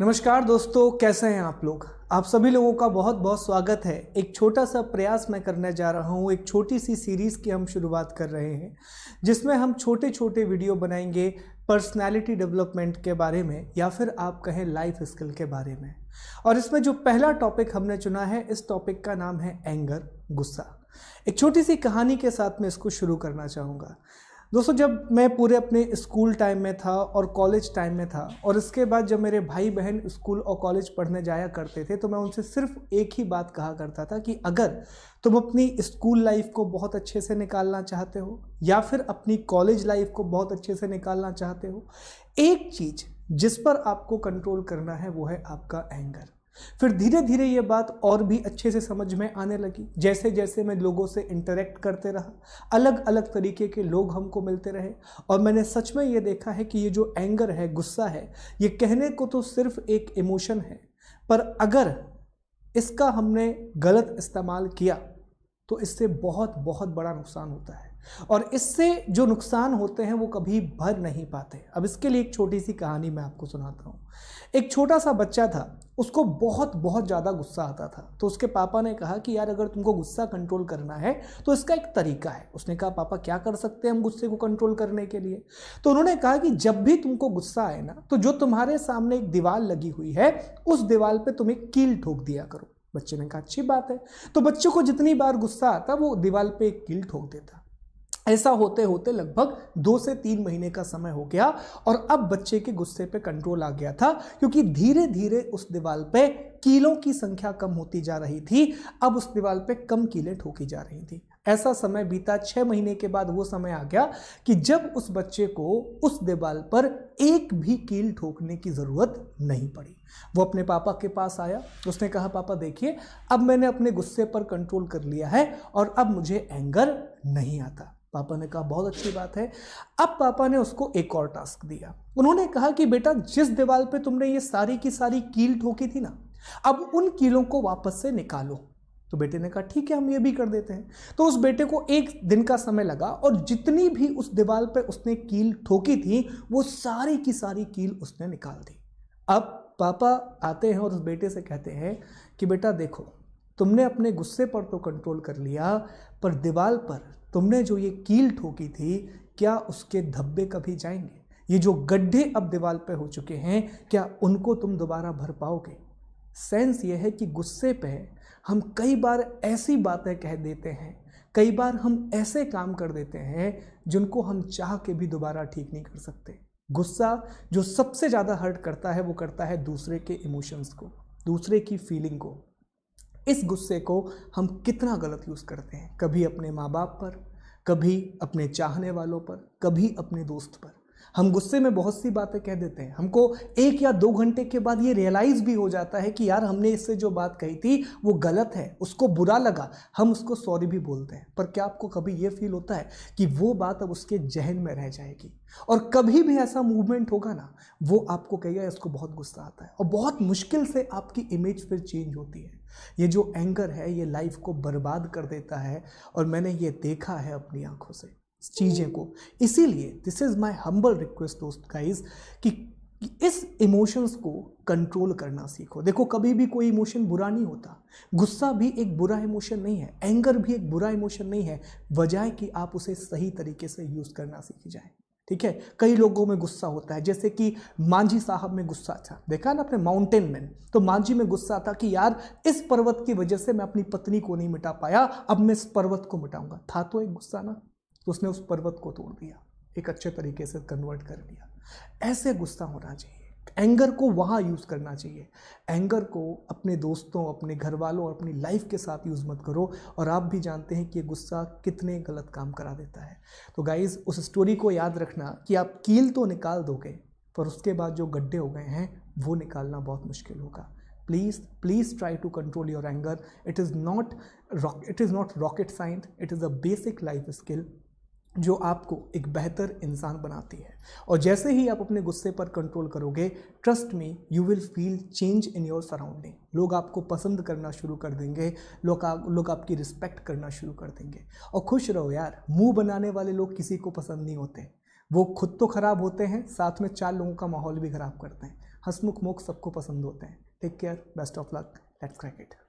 नमस्कार दोस्तों कैसे हैं आप लोग आप सभी लोगों का बहुत बहुत स्वागत है एक छोटा सा प्रयास मैं करने जा रहा हूँ एक छोटी सी सीरीज़ की हम शुरुआत कर रहे हैं जिसमें हम छोटे छोटे वीडियो बनाएंगे पर्सनालिटी डेवलपमेंट के बारे में या फिर आप कहें लाइफ स्किल के बारे में और इसमें जो पहला टॉपिक हमने चुना है इस टॉपिक का नाम है एंगर गुस्सा एक छोटी सी कहानी के साथ मैं इसको शुरू करना चाहूँगा दोस्तों जब मैं पूरे अपने स्कूल टाइम में था और कॉलेज टाइम में था और इसके बाद जब मेरे भाई बहन स्कूल और कॉलेज पढ़ने जाया करते थे तो मैं उनसे सिर्फ एक ही बात कहा करता था कि अगर तुम अपनी स्कूल लाइफ को बहुत अच्छे से निकालना चाहते हो या फिर अपनी कॉलेज लाइफ को बहुत अच्छे से निकालना चाहते हो एक चीज़ जिस पर आपको कंट्रोल करना है वो है आपका एंगर फिर धीरे धीरे ये बात और भी अच्छे से समझ में आने लगी जैसे जैसे मैं लोगों से इंटरेक्ट करते रहा अलग अलग तरीके के लोग हमको मिलते रहे और मैंने सच में ये देखा है कि ये जो एंगर है गुस्सा है ये कहने को तो सिर्फ एक इमोशन है पर अगर इसका हमने गलत इस्तेमाल किया तो इससे बहुत बहुत बड़ा नुकसान होता है और इससे जो नुकसान होते हैं वो कभी भर नहीं पाते अब इसके लिए एक छोटी सी कहानी मैं आपको सुनाता हूँ एक छोटा सा बच्चा था उसको बहुत बहुत ज़्यादा गुस्सा आता था तो उसके पापा ने कहा कि यार अगर तुमको गुस्सा कंट्रोल करना है तो इसका एक तरीका है उसने कहा पापा क्या कर सकते हैं हम गुस्से को कंट्रोल करने के लिए तो उन्होंने कहा कि जब भी तुमको गुस्सा आए ना तो जो तुम्हारे सामने एक दीवार लगी हुई है उस दीवार पर तुम एक कील ठोक दिया करो बच्चे ने कहा अच्छी बात है तो बच्चों को जितनी बार गुस्सा आता वो दीवार पर एक कील ठोक देता ऐसा होते होते लगभग दो से तीन महीने का समय हो गया और अब बच्चे के गुस्से पे कंट्रोल आ गया था क्योंकि धीरे धीरे उस दीवार पे कीलों की संख्या कम होती जा रही थी अब उस दीवार पे कम कीलें ठोकी जा रही थी ऐसा समय बीता छः महीने के बाद वो समय आ गया कि जब उस बच्चे को उस दीवार पर एक भी कील ठोकने की ज़रूरत नहीं पड़ी वो अपने पापा के पास आया उसने कहा पापा देखिए अब मैंने अपने गुस्से पर कंट्रोल कर लिया है और अब मुझे एंगर नहीं आता पापा ने कहा बहुत अच्छी बात है अब पापा ने उसको एक और टास्क दिया उन्होंने कहा कि बेटा जिस दीवार पे तुमने ये सारी की सारी कील ठोकी थी ना अब उन कीलों को वापस से निकालो तो बेटे ने कहा ठीक है हम ये भी कर देते हैं तो उस बेटे को एक दिन का समय लगा और जितनी भी उस दीवार पर उसने कील ठोकी थी वो सारी की सारी कील उसने निकाल दी अब पापा आते हैं और उस बेटे से कहते हैं कि बेटा देखो तुमने अपने गुस्से पर तो कंट्रोल कर लिया पर दीवार पर तुमने जो ये कील ठोकी थी क्या उसके धब्बे कभी जाएंगे ये जो गड्ढे अब दीवार पे हो चुके हैं क्या उनको तुम दोबारा भर पाओगे सेंस ये है कि गुस्से पे हम कई बार ऐसी बातें कह देते हैं कई बार हम ऐसे काम कर देते हैं जिनको हम चाह के भी दोबारा ठीक नहीं कर सकते गुस्सा जो सबसे ज़्यादा हर्ट करता है वो करता है दूसरे के इमोशंस को दूसरे की फीलिंग को इस गुस्से को हम कितना गलत यूज़ करते हैं कभी अपने माँ बाप पर कभी अपने चाहने वालों पर कभी अपने दोस्त पर हम गुस्से में बहुत सी बातें कह देते हैं हमको एक या दो घंटे के बाद ये रियलाइज़ भी हो जाता है कि यार हमने इससे जो बात कही थी वो गलत है उसको बुरा लगा हम उसको सॉरी भी बोलते हैं पर क्या आपको कभी ये फील होता है कि वो बात अब उसके जहन में रह जाएगी और कभी भी ऐसा मूवमेंट होगा ना वो आपको कहेगा उसको बहुत गुस्सा आता है और बहुत मुश्किल से आपकी इमेज फिर चेंज होती है ये जो एंगर है ये लाइफ को बर्बाद कर देता है और मैंने ये देखा है अपनी आंखों से चीज़ें को इसीलिए this is my humble request दोस्त गाइस कि इस इमोशंस को कंट्रोल करना सीखो देखो कभी भी कोई इमोशन बुरा नहीं होता गुस्सा भी एक बुरा इमोशन नहीं है एंगर भी एक बुरा इमोशन नहीं है वजह कि आप उसे सही तरीके से यूज़ करना सीख जाए ठीक है कई लोगों में गुस्सा होता है जैसे कि मांझी साहब में गुस्सा था देखा ना अपने माउंटेन मैन तो मांझी में गुस्सा था कि यार इस पर्वत की वजह से मैं अपनी पत्नी को नहीं मिटा पाया अब मैं इस पर्वत को मिटाऊंगा था तो एक गुस्सा ना तो उसने उस पर्वत को तोड़ दिया एक अच्छे तरीके से कन्वर्ट कर लिया ऐसे गुस्सा होना चाहिए एंगर को वहाँ यूज़ करना चाहिए एंगर को अपने दोस्तों अपने घर वालों और अपनी लाइफ के साथ यूज़ मत करो और आप भी जानते हैं कि ये गुस्सा कितने गलत काम करा देता है तो गाइज़ उस स्टोरी को याद रखना कि आप कील तो निकाल दोगे पर उसके बाद जो गड्ढे हो गए हैं वो निकालना बहुत मुश्किल होगा please please try to control your anger it is not it is not rocket science it is a basic life skill जो आपको एक बेहतर इंसान बनाती है और जैसे ही आप अपने गुस्से पर कंट्रोल करोगे trust me you will feel change in your surrounding लोग आपको पसंद करना शुरू कर देंगे लोग आप लोग आपकी रिस्पेक्ट करना शुरू कर देंगे और खुश रहो यार मुंह बनाने वाले लोग किसी को पसंद नहीं होते वो खुद तो ख़राब होते हैं साथ में चार लोगों का माहौल भी ख़राब करते हैं हंसमुख मुख सबको पसंद होते हैं take care best of luck let's crack it